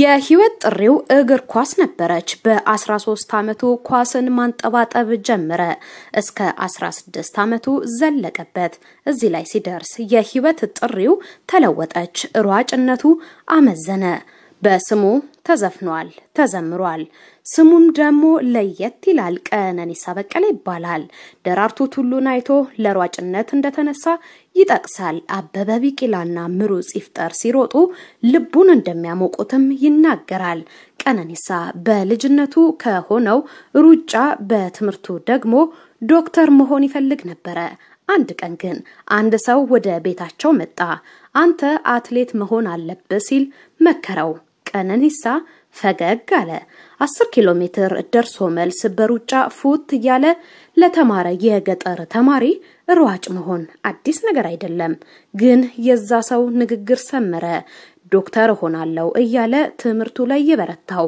የህይወት ጥሪው እግር ኳስ ነበረች። በ13 ዓመቱ ኳስን ማንጠባጠብ ጀመረ። እስከ 16 ዓመቱ ዘለቀበት። እዚህ ላይ ሲደርስ የህይወት ጥሪው ተለወጠች። ሯጭነቱ አመዘነ። በስሙ ተዘፍኗል፣ ተዘምሯል። ስሙም ደግሞ ለየት ይላል። ቀነኒሳ በቀለ ይባላል። ደራርቱ ቱሉን አይቶ ለሯጭነት እንደተነሳ ይጠቅሳል። አበበ ቢቂላና ምሩጽ ይፍጠር ሲሮጡ ልቡን እንደሚያሞቁትም ይናገራል። ቀነኒሳ በልጅነቱ ከሆነው ሩጫ በትምህርቱ ደግሞ ዶክተር መሆን ይፈልግ ነበረ። አንድ ቀን ግን አንድ ሰው ወደ ቤታቸው መጣ። አንተ አትሌት መሆን አለብህ ሲል መከረው። ቀነኒሳ ፈገግ አለ። አስር ኪሎ ሜትር ደርሶ መልስ በሩጫ ፉት እያለ ለተማረ የገጠር ተማሪ ሯጭ መሆን አዲስ ነገር አይደለም። ግን የዛ ሰው ንግግር ሰመረ። ዶክተር ሆናለው እያለ ትምህርቱ ላይ የበረታው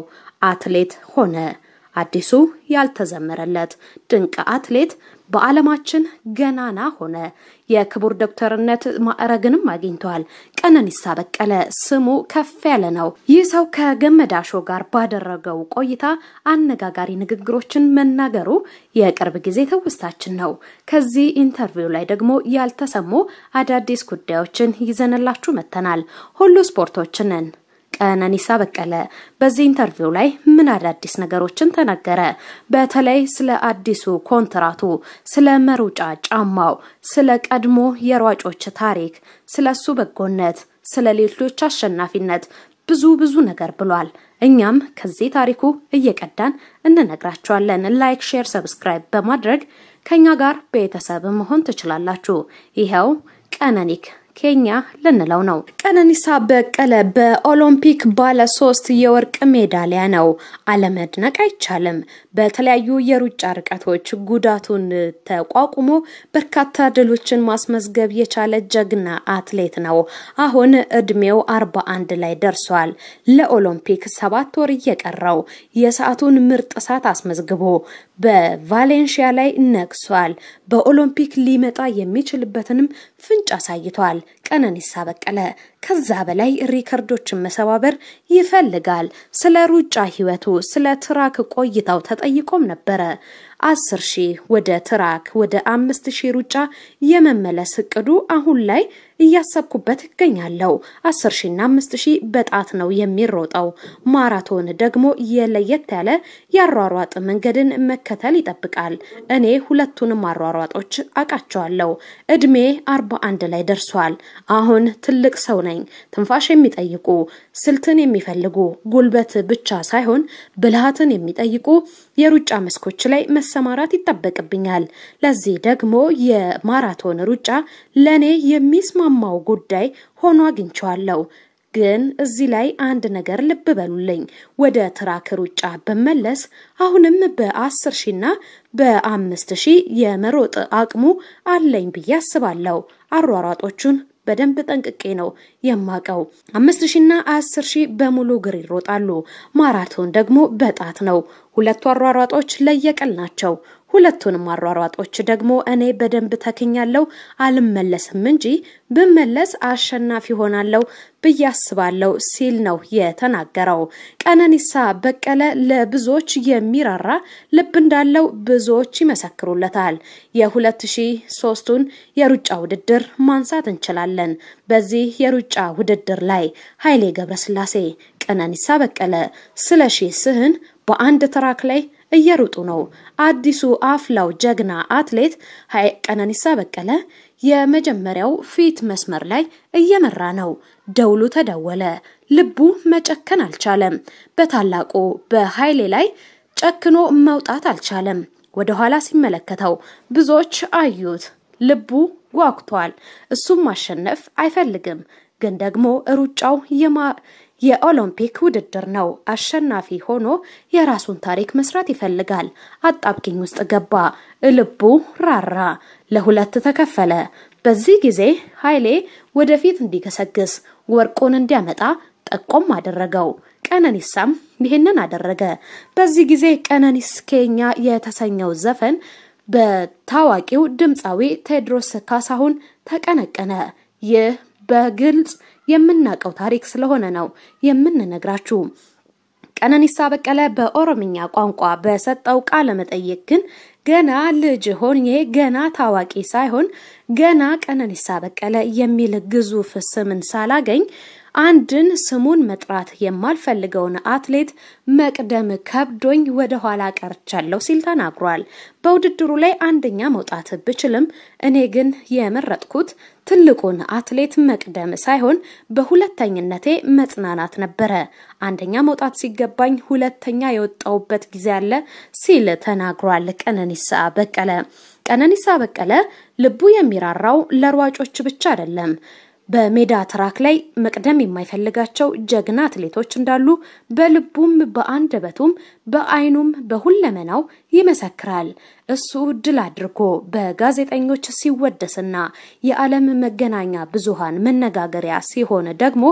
አትሌት ሆነ። አዲሱ ያልተዘመረለት ድንቅ አትሌት በዓለማችን ገናና ሆነ። የክቡር ዶክተርነት ማዕረግንም አግኝተዋል። ቀነኒሳ በቀለ ስሙ ከፍ ያለ ነው። ይህ ሰው ከገመዳሾ ጋር ባደረገው ቆይታ አነጋጋሪ ንግግሮችን መናገሩ የቅርብ ጊዜ ትውስታችን ነው። ከዚህ ኢንተርቪው ላይ ደግሞ ያልተሰሙ አዳዲስ ጉዳዮችን ይዘንላችሁ መጥተናል። ሁሉ ስፖርቶችንን ቀነኒሳ በቀለ በዚህ ኢንተርቪው ላይ ምን አዳዲስ ነገሮችን ተናገረ? በተለይ ስለ አዲሱ ኮንትራቱ፣ ስለ መሩጫ ጫማው፣ ስለ ቀድሞ የሯጮች ታሪክ፣ ስለ እሱ በጎነት፣ ስለ ሌሎች አሸናፊነት ብዙ ብዙ ነገር ብሏል። እኛም ከዚህ ታሪኩ እየቀዳን እንነግራችኋለን። ላይክ፣ ሼር፣ ሰብስክራይብ በማድረግ ከኛ ጋር ቤተሰብ መሆን ትችላላችሁ። ይኸው ቀነኒክ ኬንያ ልንለው ነው። ቀነኒሳ በቀለ በኦሎምፒክ ባለ ሶስት የወርቅ ሜዳሊያ ነው። አለመድነቅ አይቻልም። በተለያዩ የሩጫ ርቀቶች ጉዳቱን ተቋቁሞ በርካታ ድሎችን ማስመዝገብ የቻለ ጀግና አትሌት ነው። አሁን እድሜው 41 ላይ ደርሷል። ለኦሎምፒክ ሰባት ወር እየቀረው የሰዓቱን ምርጥ ሰዓት አስመዝግቦ በቫሌንሺያ ላይ ነግሷል። በኦሎምፒክ ሊመጣ የሚችልበትንም ፍንጭ አሳይቷል። ቀነኒሳ በቀለ ከዛ በላይ ሪከርዶችን መሰባበር ይፈልጋል። ስለ ሩጫ ህይወቱ፣ ስለ ትራክ ቆይታው ተጠይቆም ነበረ። አስር ሺህ ወደ ትራክ ወደ አምስት ሺህ ሩጫ የመመለስ እቅዱ አሁን ላይ እያሰብኩበት እገኛለሁ። አስር ሺና አምስት ሺህ በጣት ነው የሚሮጠው። ማራቶን ደግሞ የለየት ያለ የአሯሯጥ መንገድን መከተል ይጠብቃል። እኔ ሁለቱንም አሯሯጦች አቃቸዋለሁ። እድሜ አርባ አንድ ላይ ደርሷል። አሁን ትልቅ ሰው ነኝ። ትንፋሽ የሚጠይቁ ስልትን የሚፈልጉ ጉልበት ብቻ ሳይሆን ብልሃትን የሚጠይቁ የሩጫ መስኮች ላይ መሰ መሰማራት ይጠበቅብኛል። ለዚህ ደግሞ የማራቶን ሩጫ ለእኔ የሚስማማው ጉዳይ ሆኖ አግኝቸዋለሁ። ግን እዚህ ላይ አንድ ነገር ልብ በሉልኝ። ወደ ትራክ ሩጫ ብመለስ አሁንም በአስር ሺና በአምስት ሺህ የመሮጥ አቅሙ አለኝ ብዬ አስባለሁ። አሯሯጦቹን በደንብ ጠንቅቄ ነው የማቀው። አምስት ሺና አስር ሺ በሙሉ እግር ይሮጣሉ። ማራቶን ደግሞ በጣት ነው። ሁለቱ አሯሯጦች ለየቅል ናቸው። ሁለቱንም አሯሯጦች ደግሞ እኔ በደንብ ተክኛለው አልመለስም እንጂ ብመለስ አሸናፊ ሆናለው ብዬ አስባለሁ ሲል ነው የተናገረው። ቀነኒሳ በቀለ ለብዙዎች የሚራራ ልብ እንዳለው ብዙዎች ይመሰክሩለታል። 2003 ሶስቱን የሩጫ ውድድር ማንሳት እንችላለን። በዚህ የሩጫ ውድድር ላይ ኃይሌ ገብረስላሴ፣ ቀነኒሳ በቀለ፣ ስለሺ ስህን በአንድ ትራክ ላይ እየሮጡ ነው። አዲሱ አፍላው ጀግና አትሌት ሀይቅ ቀነኒሳ በቀለ የመጀመሪያው ፊት መስመር ላይ እየመራ ነው። ደውሉ ተደወለ። ልቡ መጨከን አልቻለም። በታላቁ በኃይሌ ላይ ጨክኖ መውጣት አልቻለም። ወደ ኋላ ሲመለከተው ብዙዎች አዩት። ልቡ ጓጉቷል። እሱም ማሸነፍ አይፈልግም፣ ግን ደግሞ ሩጫው የኦሎምፒክ ውድድር ነው። አሸናፊ ሆኖ የራሱን ታሪክ መስራት ይፈልጋል። አጣብቂኝ ውስጥ ገባ። ልቡ ራራ፣ ለሁለት ተከፈለ። በዚህ ጊዜ ኃይሌ ወደፊት እንዲገሰግስ ወርቁን እንዲያመጣ ጠቆም አደረገው። ቀነኒሳም ይህንን አደረገ። በዚህ ጊዜ ቀነኒስ ኬኛ የተሰኘው ዘፈን በታዋቂው ድምፃዊ ቴድሮስ ካሳሁን ተቀነቀነ። ይህ በግልጽ የምናውቀው ታሪክ ስለሆነ ነው የምንነግራችሁ። ቀነኒሳ በቀለ በኦሮምኛ ቋንቋ በሰጠው ቃለ መጠይቅ ግን ገና ልጅ ሆኜ ገና ታዋቂ ሳይሆን ገና ቀነኒሳ በቀለ የሚል ግዙፍ ስምን ሳላገኝ አንድን ስሙን መጥራት የማልፈልገውን አትሌት መቅደም ከብዶኝ ወደ ኋላ ቀርቻለሁ ሲል ተናግሯል። በውድድሩ ላይ አንደኛ መውጣት ብችልም እኔ ግን የመረጥኩት ትልቁን አትሌት መቅደም ሳይሆን በሁለተኝነቴ መጽናናት ነበረ። አንደኛ መውጣት ሲገባኝ ሁለተኛ የወጣውበት ጊዜ አለ ሲል ተናግሯል። ቀነኒሳ በቀለ ቀነኒሳ በቀለ ልቡ የሚራራው ለሯጮች ብቻ አይደለም። በሜዳ ትራክ ላይ መቅደም የማይፈልጋቸው ጀግና አትሌቶች እንዳሉ በልቡም በአንደበቱም በአይኑም በሁለመናው ይመሰክራል። እሱ ድል አድርጎ በጋዜጠኞች ሲወደስና የዓለም መገናኛ ብዙሃን መነጋገሪያ ሲሆን ደግሞ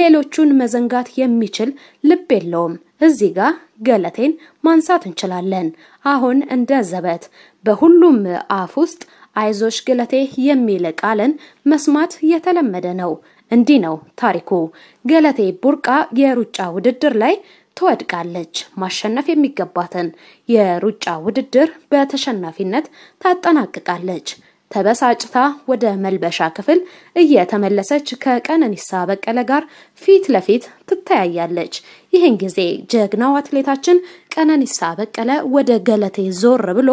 ሌሎቹን መዘንጋት የሚችል ልብ የለውም። እዚህ ጋር ገለቴን ማንሳት እንችላለን። አሁን እንደ ዘበት በሁሉም አፍ ውስጥ አይዞሽ ገለቴ የሚል ቃልን መስማት የተለመደ ነው። እንዲህ ነው ታሪኩ። ገለቴ ቡርቃ የሩጫ ውድድር ላይ ትወድቃለች። ማሸነፍ የሚገባትን የሩጫ ውድድር በተሸናፊነት ታጠናቅቃለች። ተበሳጭታ ወደ መልበሻ ክፍል እየተመለሰች ከቀነኒሳ በቀለ ጋር ፊት ለፊት ትተያያለች። ይህን ጊዜ ጀግናው አትሌታችን ቀነኒሳ በቀለ ወደ ገለቴ ዞር ብሎ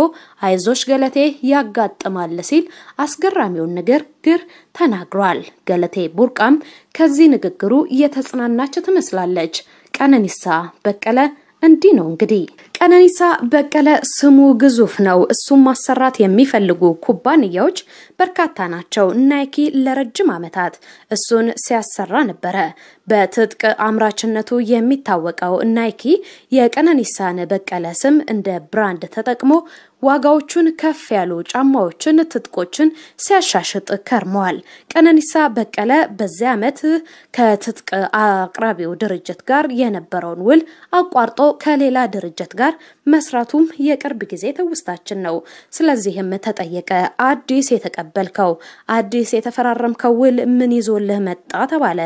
አይዞሽ ገለቴ ያጋጥማል ሲል አስገራሚውን ንግግር ተናግሯል። ገለቴ ቡርቃም ከዚህ ንግግሩ እየተጽናናች ትመስላለች። ቀነኒሳ በቀለ እንዲህ ነው እንግዲህ ቀነኒሳ በቀለ ስሙ ግዙፍ ነው። እሱም ማሰራት የሚፈልጉ ኩባንያዎች በርካታ ናቸው። ናይኪ ለረጅም ዓመታት እሱን ሲያሰራ ነበረ። በትጥቅ አምራችነቱ የሚታወቀው ናይኪ የቀነኒሳን በቀለ ስም እንደ ብራንድ ተጠቅሞ ዋጋዎቹን ከፍ ያሉ ጫማዎችን፣ ትጥቆችን ሲያሻሽጥ ከርመዋል። ቀነኒሳ በቀለ በዚህ ዓመት ከትጥቅ አቅራቢው ድርጅት ጋር የነበረውን ውል አቋርጦ ከሌላ ድርጅት ጋር መስራቱም የቅርብ ጊዜ ትውስታችን ነው። ስለዚህም ተጠየቀ። አዲስ የተቀበልከው አዲስ የተፈራረምከው ውል ምን ይዞልህ መጣ ተባለ።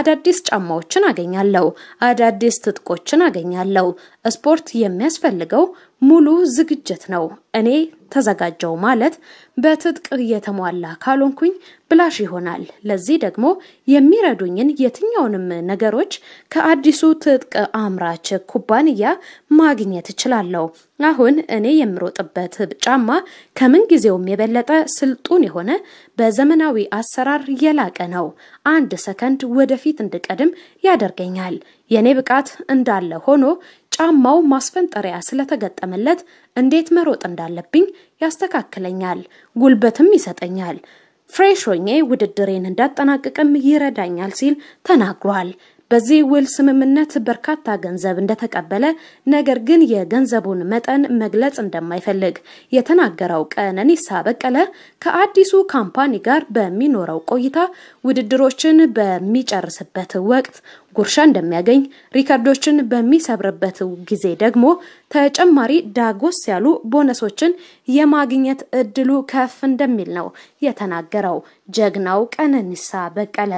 አዳዲስ ጫማዎችን አገኛለሁ፣ አዳዲስ ትጥቆችን አገኛለሁ። ስፖርት የሚያስፈልገው ሙሉ ዝግጅት ነው። እኔ ተዘጋጀው ማለት በትጥቅ እየተሟላ ካልሆንኩኝ ብላሽ ይሆናል። ለዚህ ደግሞ የሚረዱኝን የትኛውንም ነገሮች ከአዲሱ ትጥቅ አምራች ኩባንያ ማግኘት እችላለሁ። አሁን እኔ የምሮጥበት ጫማ ከምን ጊዜውም የበለጠ ስልጡን የሆነ በዘመናዊ አሰራር የላቀ ነው። አንድ ሰከንድ ወደፊት እንድቀድም ያደርገኛል። የእኔ ብቃት እንዳለ ሆኖ ጫማው ማስፈንጠሪያ ስለተገጠመለት እንዴት መሮጥ እንዳለብኝ ያስተካክለኛል፣ ጉልበትም ይሰጠኛል። ፍሬሽ ሆኜ ውድድሬን እንዳጠናቅቅም ይረዳኛል ሲል ተናግሯል። በዚህ ውል ስምምነት በርካታ ገንዘብ እንደተቀበለ ነገር ግን የገንዘቡን መጠን መግለጽ እንደማይፈልግ የተናገረው ቀነኒሳ በቀለ ከአዲሱ ካምፓኒ ጋር በሚኖረው ቆይታ ውድድሮችን በሚጨርስበት ወቅት ጉርሻ እንደሚያገኝ፣ ሪከርዶችን በሚሰብርበት ጊዜ ደግሞ ተጨማሪ ዳጎስ ያሉ ቦነሶችን የማግኘት እድሉ ከፍ እንደሚል ነው የተናገረው ጀግናው ቀነኒሳ በቀለ።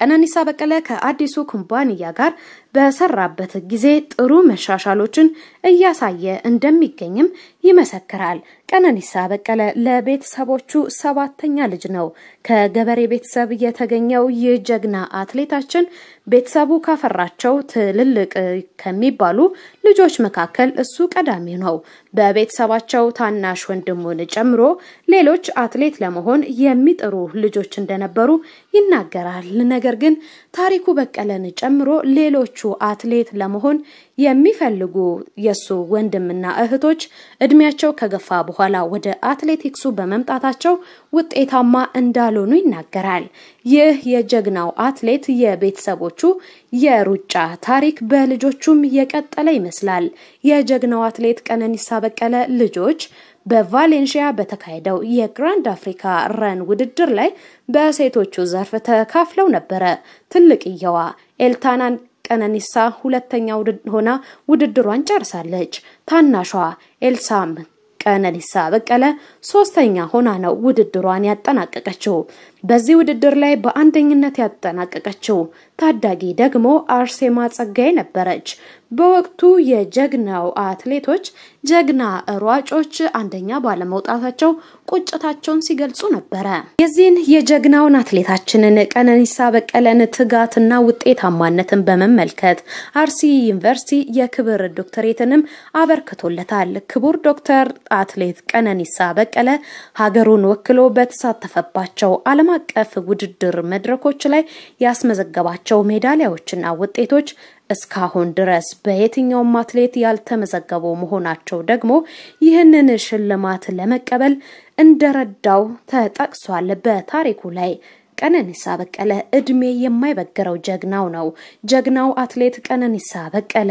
ቀነኒሳ በቀለ ከአዲሱ ኩባንያ ጋር በሰራበት ጊዜ ጥሩ መሻሻሎችን እያሳየ እንደሚገኝም ይመሰክራል። ቀነኒሳ በቀለ ለቤተሰቦቹ ሰባተኛ ልጅ ነው። ከገበሬ ቤተሰብ የተገኘው ይህ ጀግና አትሌታችን ቤተሰቡ ካፈራቸው ትልልቅ ከሚባሉ ልጆች መካከል እሱ ቀዳሚ ነው። በቤተሰባቸው ታናሽ ወንድሙን ጨምሮ ሌሎች አትሌት ለመሆን የሚጥሩ ልጆች እንደነበሩ ይናገራል። ነገር ግን ታሪኩ በቀለን ጨምሮ ሌሎች ሌሎቹ አትሌት ለመሆን የሚፈልጉ የሱ ወንድምና እህቶች እድሜያቸው ከገፋ በኋላ ወደ አትሌቲክሱ በመምጣታቸው ውጤታማ እንዳልሆኑ ይናገራል። ይህ የጀግናው አትሌት የቤተሰቦቹ የሩጫ ታሪክ በልጆቹም የቀጠለ ይመስላል። የጀግናው አትሌት ቀነኒሳ በቀለ ልጆች በቫሌንሺያ በተካሄደው የግራንድ አፍሪካ ረን ውድድር ላይ በሴቶቹ ዘርፍ ተካፍለው ነበረ። ትልቅየዋ ኤልታናን ቀነኒሳ ሁለተኛ ሆና ውድድሯን ጨርሳለች። ታናሿ ኤልሳም ቀነኒሳ በቀለ ሶስተኛ ሆና ነው ውድድሯን ያጠናቀቀችው። በዚህ ውድድር ላይ በአንደኝነት ያጠናቀቀችው ታዳጊ ደግሞ አርሴማ ጸጋዬ ነበረች። በወቅቱ የጀግናው አትሌቶች ጀግና ሯጮች አንደኛ ባለመውጣታቸው ቁጭታቸውን ሲገልጹ ነበረ። የዚህን የጀግናውን አትሌታችንን ቀነኒሳ በቀለን ትጋትና ውጤታማነትን በመመልከት አርሲ ዩኒቨርሲቲ የክብር ዶክተሬትንም አበርክቶለታል። ክቡር ዶክተር አትሌት ቀነኒሳ በቀለ ሀገሩን ወክሎ በተሳተፈባቸው ዓለም ዓለም አቀፍ ውድድር መድረኮች ላይ ያስመዘገባቸው ሜዳሊያዎችና ውጤቶች እስካሁን ድረስ በየትኛውም አትሌት ያልተመዘገቡ መሆናቸው ደግሞ ይህንን ሽልማት ለመቀበል እንደረዳው ተጠቅሷል። በታሪኩ ላይ ቀነኒሳ በቀለ እድሜ የማይበግረው ጀግናው ነው። ጀግናው አትሌት ቀነኒሳ በቀለ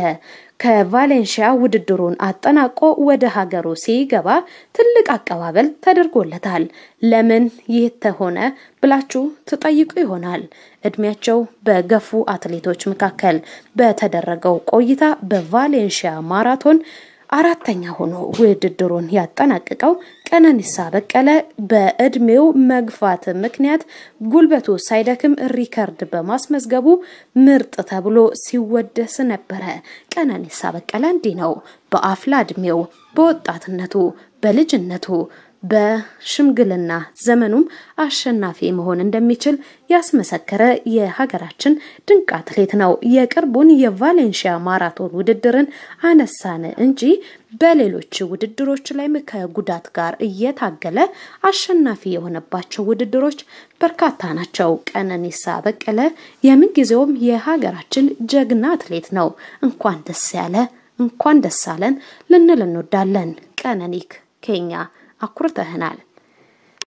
ከቫሌንሺያ ውድድሩን አጠናቆ ወደ ሀገሩ ሲገባ ትልቅ አቀባበል ተደርጎለታል። ለምን ይህ ተሆነ ብላችሁ ትጠይቁ ይሆናል። እድሜያቸው በገፉ አትሌቶች መካከል በተደረገው ቆይታ በቫሌንሺያ ማራቶን አራተኛ ሆኖ ውድድሩን ያጠናቀቀው ቀነኒሳ በቀለ በእድሜው መግፋት ምክንያት ጉልበቱ ሳይደክም ሪከርድ በማስመዝገቡ ምርጥ ተብሎ ሲወደስ ነበረ። ቀነኒሳ በቀለ እንዲህ ነው በአፍላ እድሜው፣ በወጣትነቱ፣ በልጅነቱ በሽምግልና ዘመኑም አሸናፊ መሆን እንደሚችል ያስመሰከረ የሀገራችን ድንቅ አትሌት ነው። የቅርቡን የቫሌንሺያ ማራቶን ውድድርን አነሳን እንጂ በሌሎች ውድድሮች ላይም ከጉዳት ጋር እየታገለ አሸናፊ የሆነባቸው ውድድሮች በርካታ ናቸው። ቀነኒሳ በቀለ የምንጊዜውም የሀገራችን ጀግና አትሌት ነው። እንኳን ደስ ያለ እንኳን ደስ አለን ልንል እንወዳለን። ቀነኒክ ኬኛ أقرتها هنا